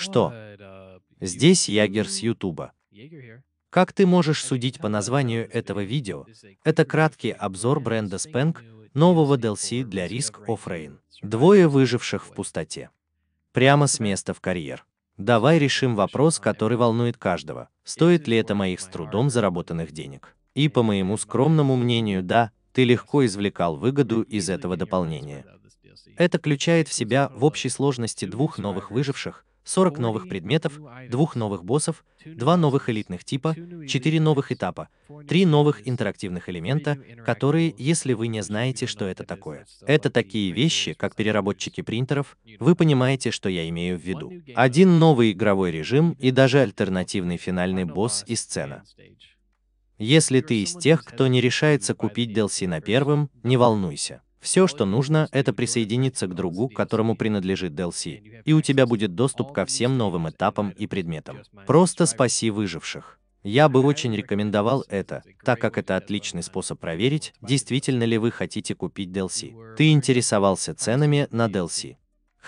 Что? Здесь Ягер с Ютуба. Как ты можешь судить по названию этого видео, это краткий обзор бренда Spank, нового DLC для Risk of Rain. Двое выживших в пустоте. Прямо с места в карьер. Давай решим вопрос, который волнует каждого. Стоит ли это моих с трудом заработанных денег? И по моему скромному мнению, да, ты легко извлекал выгоду из этого дополнения. Это включает в себя в общей сложности двух новых выживших, 40 новых e предметов, двух новых боссов, два новых элитных типа, четыре новых типа. этапа, три новых интерактивных элемента, которые, если вы не знаете, что это такое. Это такие вещи, как переработчики принтеров, вы понимаете, что я имею в виду. Один новый игровой режим и даже альтернативный финальный босс и сцена. Если ты из тех, кто не решается купить DLC на первом, не волнуйся. Все, что нужно, это присоединиться к другу, которому принадлежит DLC, и у тебя будет доступ ко всем новым этапам и предметам. Просто спаси выживших. Я бы очень рекомендовал это, так как это отличный способ проверить, действительно ли вы хотите купить DLC. Ты интересовался ценами на DLC.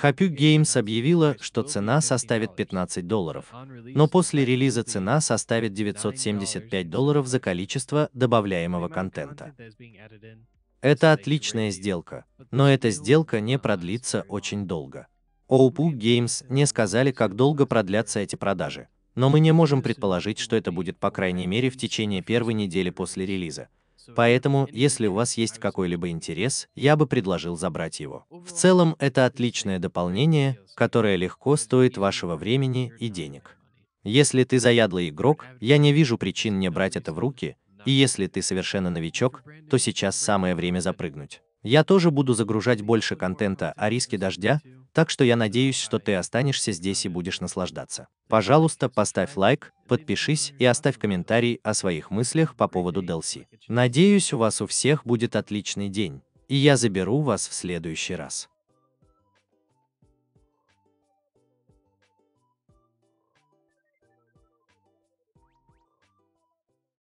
Happy Games объявила, что цена составит 15 долларов, но после релиза цена составит 975 долларов за количество добавляемого контента. Это отличная сделка, но эта сделка не продлится очень долго. Oupuk Games не сказали, как долго продлятся эти продажи, но мы не можем предположить, что это будет по крайней мере в течение первой недели после релиза. Поэтому, если у вас есть какой-либо интерес, я бы предложил забрать его. В целом, это отличное дополнение, которое легко стоит вашего времени и денег. Если ты заядлый игрок, я не вижу причин не брать это в руки, и если ты совершенно новичок, то сейчас самое время запрыгнуть. Я тоже буду загружать больше контента о риске дождя, так что я надеюсь, что ты останешься здесь и будешь наслаждаться. Пожалуйста, поставь лайк, подпишись и оставь комментарий о своих мыслях по поводу DLC. Надеюсь, у вас у всех будет отличный день, и я заберу вас в следующий раз.